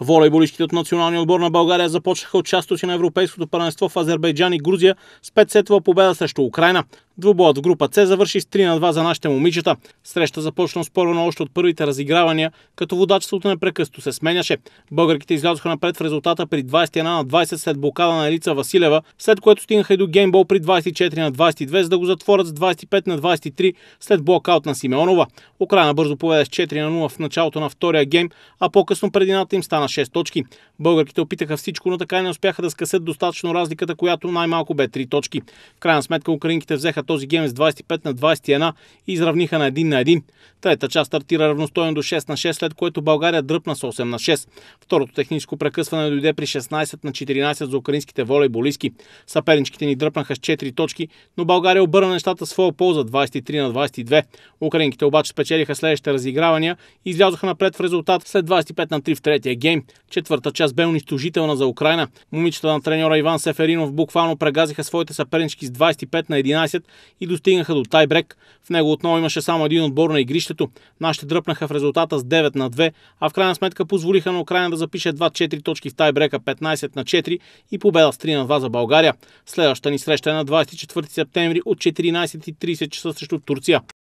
Волейболистите от националния отбор на България започнаха от си на Европейското първенство в Азербайджан и Грузия с 5 сетова победа срещу Украина. Двубоят в група С завърши с 3 на 2 за нашите момичета. Среща започна спорно още от първите разигравания, като водачеството непрекъсто се сменяше. Българките излязоха напред в резултата при 21 на 20 след блокада на Елица Василева, след което стигнаха и до геймбол при 24 на 22, за да го затворят с 25 на 23 след блокаут на Симеонова. Украина бързо поведе с 4 на 0 в началото на втория гейм, а по-късно предината им стана 6 точки. Българките опитаха всичко, но така и не успяха да скъсят достатъчно разликата, която най-малко бе 3 точки. В крайна сметка украинките взеха този гейм с 25 на 21 и изравниха на 1 на 1. Трета част стартира равностойно до 6 на 6, след което България дръпна с 8 на 6. Второто техническо прекъсване дойде при 16 на 14 за украинските волейболистки. Саперничките ни дръпнаха с 4 точки, но България обърна нещата своя полза 23 на 22. Украинките обаче спечелиха следващите разигравания и излязоха напред в резултат след 25 на 3 в третия гейм. Четвърта част бе унищожителна за Украина. Момичета на треньора Иван Сеферинов буквално прегазиха своите съпернички с 25 на 11 и достигнаха до тайбрек. В него отново имаше само един отбор на игрището. Нашите дръпнаха в резултата с 9 на 2, а в крайна сметка позволиха на Украина да запише 2-4 точки в тайбрека 15 на 4 и победа с 3 на 2 за България. Следващата ни среща е на 24 септември от 14.30 часа срещу Турция.